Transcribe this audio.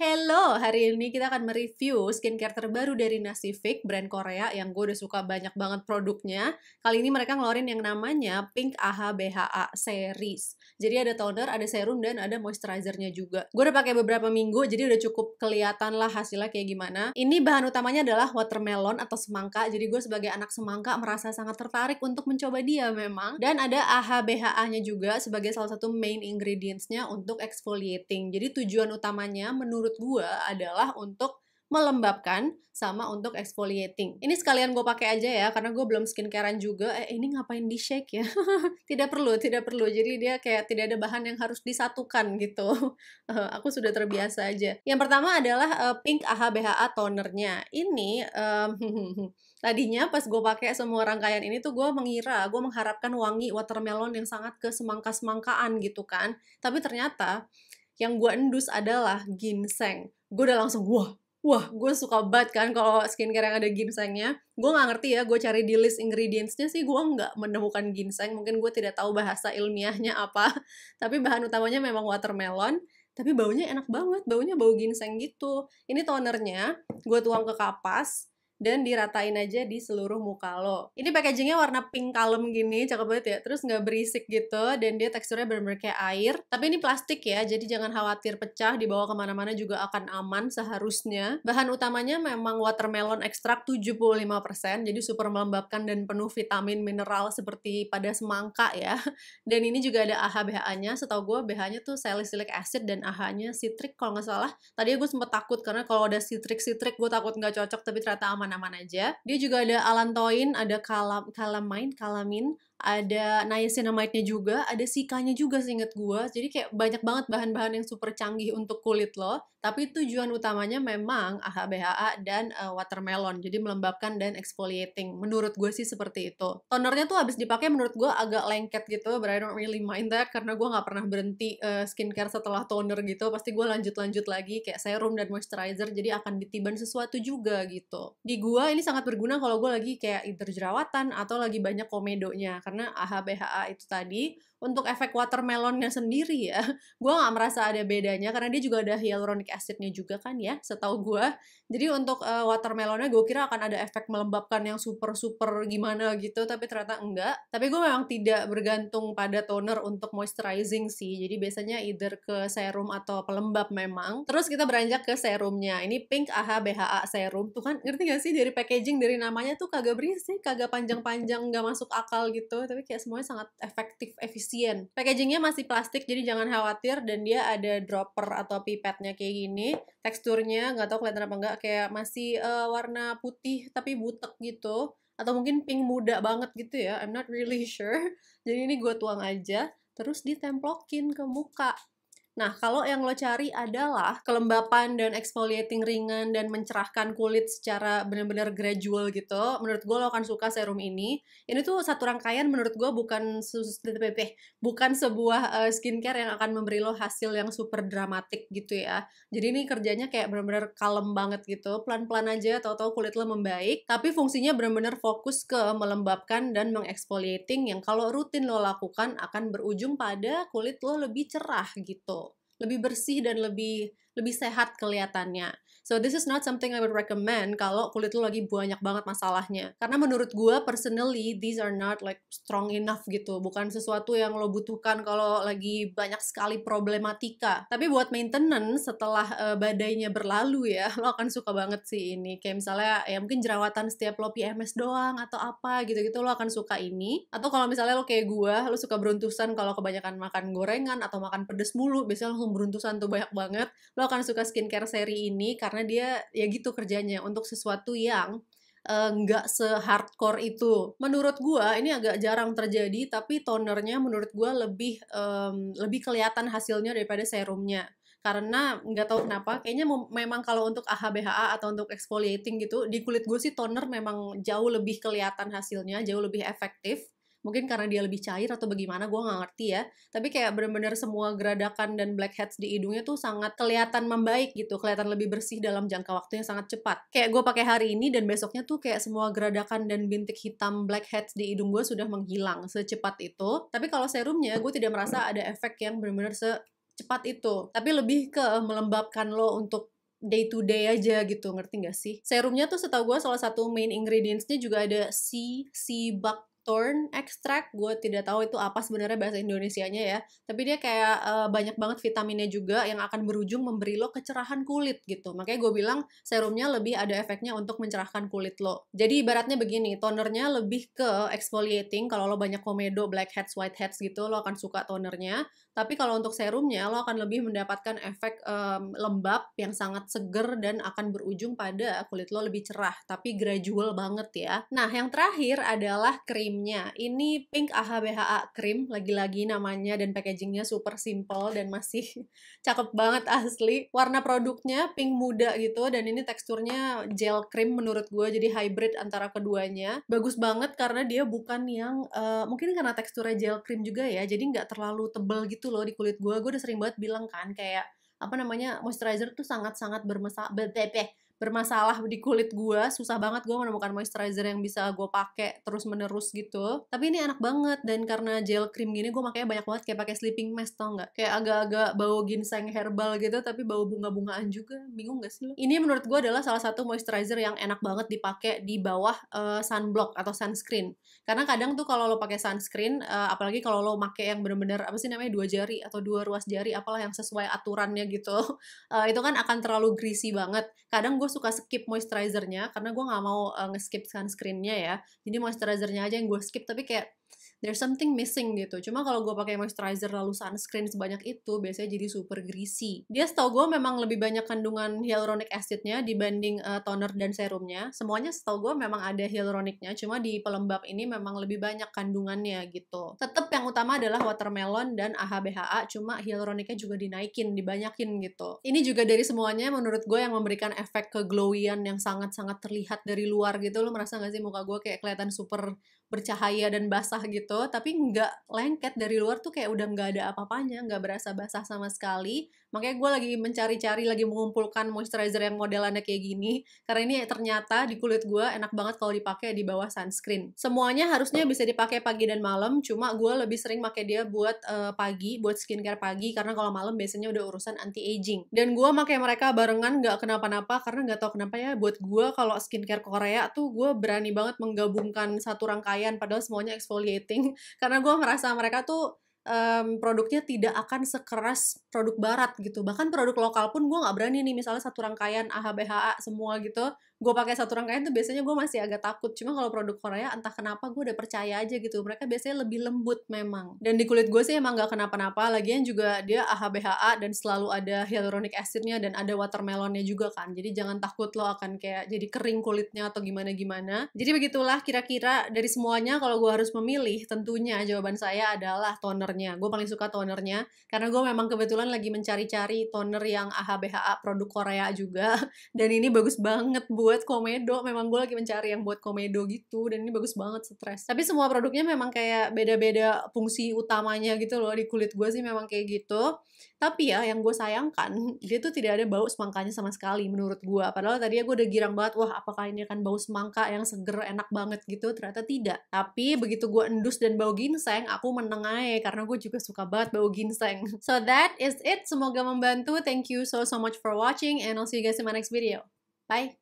Hello, hari ini kita akan mereview skincare terbaru dari Nasifik, brand Korea yang gue udah suka banyak banget produknya. Kali ini mereka ngeluarin yang namanya Pink AHA BHA Series. Jadi ada toner, ada serum, dan ada moisturizernya juga. Gue udah pakai beberapa minggu, jadi udah cukup kelihatan lah hasilnya kayak gimana. Ini bahan utamanya adalah watermelon atau semangka, jadi gue sebagai anak semangka merasa sangat tertarik untuk mencoba dia memang. Dan ada AHA BHA-nya juga sebagai salah satu main ingredients-nya untuk exfoliating. Jadi tujuan utamanya menurut menurut gue adalah untuk melembabkan sama untuk exfoliating. Ini sekalian gue pakai aja ya karena gue belum skincarean juga. Eh ini ngapain di shake ya? tidak perlu, tidak perlu. Jadi dia kayak tidak ada bahan yang harus disatukan gitu. Eh, aku sudah terbiasa aja. Yang pertama adalah uh, pink BHA tonernya. Ini um, Tadinya pas gue pakai semua rangkaian ini tuh gue mengira, gue mengharapkan wangi watermelon yang sangat ke semangka semangkaan gitu kan. Tapi ternyata yang gue endus adalah ginseng. Gue udah langsung, wah, wah, gue suka banget kan kalau skincare yang ada ginsengnya. Gue gak ngerti ya, gue cari di list ingredientsnya sih gue nggak menemukan ginseng. Mungkin gue tidak tahu bahasa ilmiahnya apa. Tapi bahan utamanya memang watermelon tapi baunya enak banget, baunya bau ginseng gitu. Ini tonernya gue tuang ke kapas, dan diratain aja di seluruh muka lo. Ini packagingnya warna pink kalem gini, cakep banget ya. Terus nggak berisik gitu, dan dia teksturnya bener-bener kayak air. Tapi ini plastik ya, jadi jangan khawatir pecah, dibawa kemana-mana juga akan aman seharusnya. Bahan utamanya memang watermelon ekstrak 75%, jadi super melembabkan dan penuh vitamin mineral seperti pada semangka ya. Dan ini juga ada bha nya Setau gue BH-nya tuh salicylic acid dan AH-nya citric kalau nggak salah. Tadi gue sempet takut karena kalau ada citric-citric gue takut nggak cocok, tapi ternyata aman aman-aman aja. Dia juga ada alantoin, ada kalam kalamain, kalamin, ada niacinamide-nya juga, ada sikanya juga seinget gue. Jadi kayak banyak banget bahan-bahan yang super canggih untuk kulit lo. Tapi tujuan utamanya memang AHA, bha dan uh, watermelon. Jadi melembabkan dan exfoliating. Menurut gue sih seperti itu. Tonernya tuh habis dipakai menurut gue agak lengket gitu, but I don't really mind that karena gue gak pernah berhenti uh, skincare setelah toner gitu. Pasti gue lanjut-lanjut lagi kayak serum dan moisturizer. Jadi akan ditiban sesuatu juga gitu. Di gue ini sangat berguna kalau gue lagi kayak either jerawatan atau lagi banyak komedonya karena AHBHA itu tadi untuk efek watermelonnya sendiri ya, gue nggak merasa ada bedanya karena dia juga ada hyaluronic acidnya juga kan ya, setahu gue. Jadi untuk uh, watermelonnya gue kira akan ada efek melembabkan yang super super gimana gitu, tapi ternyata enggak. Tapi gue memang tidak bergantung pada toner untuk moisturizing sih, jadi biasanya either ke serum atau pelembab memang. Terus kita beranjak ke serumnya, ini Pink AHA BHA Serum. Tuh kan ngerti gak sih dari packaging, dari namanya tuh kagak berisik, kagak panjang-panjang, nggak masuk akal gitu, tapi kayak semuanya sangat efektif, efisien efisien. Packagingnya masih plastik, jadi jangan khawatir. Dan dia ada dropper atau pipetnya kayak gini. Teksturnya nggak tahu kelihatan apa nggak, kayak masih uh, warna putih tapi butek gitu. Atau mungkin pink muda banget gitu ya, I'm not really sure. Jadi ini gue tuang aja, terus ditemplokin ke muka. Nah, kalau yang lo cari adalah kelembapan dan exfoliating ringan dan mencerahkan kulit secara benar-benar gradual gitu, menurut gue lo akan suka serum ini. Ini tuh satu rangkaian menurut gue bukan eh, eh, bukan sebuah eh, skincare yang akan memberi lo hasil yang super dramatik gitu ya. Jadi ini kerjanya kayak benar-benar kalem banget gitu, pelan-pelan aja, tau tahu kulit lo membaik. Tapi fungsinya benar-benar fokus ke melembabkan dan mengexfoliating yang kalau rutin lo lakukan akan berujung pada kulit lo lebih cerah gitu lebih bersih dan lebih lebih sehat kelihatannya So this is not something I would recommend kalau kulit lo lagi banyak banget masalahnya. Karena menurut gue personally these are not like strong enough gitu. Bukan sesuatu yang lo butuhkan kalau lagi banyak sekali problematika. Tapi buat maintenance setelah uh, badainya berlalu ya, lo akan suka banget sih ini. Kayak misalnya ya mungkin jerawatan setiap lo PMS doang atau apa gitu-gitu lo akan suka ini. Atau kalau misalnya lo kayak gue, lo suka beruntusan kalau kebanyakan makan gorengan atau makan pedes mulu, biasanya langsung beruntusan tuh banyak banget. Lo akan suka skincare seri ini karena karena dia ya gitu kerjanya untuk sesuatu yang eh, nggak uh, se-hardcore itu. Menurut gue ini agak jarang terjadi, tapi tonernya menurut gue lebih um, lebih kelihatan hasilnya daripada serumnya. Karena nggak tahu kenapa, kayaknya memang kalau untuk AHBHA atau untuk exfoliating gitu, di kulit gue sih toner memang jauh lebih kelihatan hasilnya, jauh lebih efektif mungkin karena dia lebih cair atau bagaimana gue nggak ngerti ya tapi kayak bener-bener semua geradakan dan blackheads di hidungnya tuh sangat kelihatan membaik gitu kelihatan lebih bersih dalam jangka waktu yang sangat cepat kayak gue pakai hari ini dan besoknya tuh kayak semua geradakan dan bintik hitam blackheads di hidung gue sudah menghilang secepat itu tapi kalau serumnya gue tidak merasa ada efek yang bener-bener secepat itu tapi lebih ke eh, melembabkan lo untuk day to day aja gitu ngerti gak sih serumnya tuh setahu gue salah satu main ingredientsnya juga ada sea sea bug thorn extract, gue tidak tahu itu apa sebenarnya bahasa Indonesia-nya ya. Tapi dia kayak uh, banyak banget vitaminnya juga yang akan berujung memberi lo kecerahan kulit gitu. Makanya gue bilang serumnya lebih ada efeknya untuk mencerahkan kulit lo. Jadi ibaratnya begini, tonernya lebih ke exfoliating. Kalau lo banyak komedo, blackheads, whiteheads gitu, lo akan suka tonernya. Tapi kalau untuk serumnya lo akan lebih mendapatkan efek um, lembab yang sangat seger dan akan berujung pada kulit lo lebih cerah, tapi gradual banget ya. Nah, yang terakhir adalah krimnya. Ini Pink AHBHA cream lagi-lagi namanya dan packagingnya super simple dan masih cakep banget asli. Warna produknya pink muda gitu dan ini teksturnya gel cream menurut gue jadi hybrid antara keduanya. Bagus banget karena dia bukan yang uh, mungkin karena teksturnya gel cream juga ya, jadi nggak terlalu tebel gitu loh di kulit gue gue udah sering banget bilang kan kayak apa namanya moisturizer tuh sangat sangat bermasalah bermasalah di kulit gue susah banget gue menemukan moisturizer yang bisa gue pakai terus menerus gitu tapi ini enak banget dan karena gel cream gini gue makanya banyak banget kayak pakai sleeping mask tau nggak kayak agak-agak bau ginseng herbal gitu tapi bau bunga-bungaan juga bingung gak sih lo ini menurut gue adalah salah satu moisturizer yang enak banget dipakai di bawah uh, sunblock atau sunscreen karena kadang tuh kalau lo pakai sunscreen uh, apalagi kalau lo pakai yang bener-bener apa sih namanya dua jari atau dua ruas jari apalah yang sesuai aturannya gitu uh, itu kan akan terlalu greasy banget kadang gue suka skip moisturizernya karena gue nggak mau uh, nge-skip sunscreennya ya jadi moisturizernya aja yang gue skip tapi kayak there's something missing gitu cuma kalau gue pakai moisturizer lalu sunscreen sebanyak itu biasanya jadi super greasy dia setau gue memang lebih banyak kandungan hyaluronic acidnya dibanding uh, toner dan serumnya semuanya setau gue memang ada hyaluronicnya cuma di pelembab ini memang lebih banyak kandungannya gitu tetap yang utama adalah watermelon dan AHBHA cuma hyaluronicnya juga dinaikin dibanyakin gitu ini juga dari semuanya menurut gue yang memberikan efek keglowian yang sangat-sangat terlihat dari luar gitu lo merasa gak sih muka gue kayak kelihatan super bercahaya dan basah gitu tapi nggak lengket dari luar tuh kayak udah nggak ada apa-apanya nggak berasa basah sama sekali makanya gue lagi mencari-cari lagi mengumpulkan moisturizer yang modelannya kayak gini karena ini ternyata di kulit gue enak banget kalau dipakai di bawah sunscreen semuanya harusnya bisa dipakai pagi dan malam cuma gue lebih sering pakai dia buat uh, pagi buat skincare pagi karena kalau malam biasanya udah urusan anti aging dan gue pakai mereka barengan nggak kenapa-napa karena nggak tau kenapa ya buat gue kalau skincare Korea tuh gue berani banget menggabungkan satu rangkaian pakaian padahal semuanya exfoliating karena gue merasa mereka tuh um, produknya tidak akan sekeras produk barat gitu bahkan produk lokal pun gue nggak berani nih misalnya satu rangkaian AHBHA semua gitu gue pakai satu rangkaian tuh biasanya gue masih agak takut cuma kalau produk Korea entah kenapa gue udah percaya aja gitu mereka biasanya lebih lembut memang dan di kulit gue sih emang gak kenapa-napa lagian juga dia AHBHA dan selalu ada hyaluronic acidnya dan ada watermelonnya juga kan jadi jangan takut lo akan kayak jadi kering kulitnya atau gimana-gimana jadi begitulah kira-kira dari semuanya kalau gue harus memilih tentunya jawaban saya adalah tonernya gue paling suka tonernya karena gue memang kebetulan lagi mencari-cari toner yang AHBHA produk Korea juga dan ini bagus banget buat buat komedo memang gue lagi mencari yang buat komedo gitu dan ini bagus banget stress. tapi semua produknya memang kayak beda-beda fungsi utamanya gitu loh di kulit gue sih memang kayak gitu tapi ya yang gue sayangkan dia tuh tidak ada bau semangkanya sama sekali menurut gue padahal tadi ya gue udah girang banget wah apakah ini akan bau semangka yang seger enak banget gitu ternyata tidak tapi begitu gue endus dan bau ginseng aku menengai karena gue juga suka banget bau ginseng so that is it semoga membantu thank you so so much for watching and I'll see you guys in my next video bye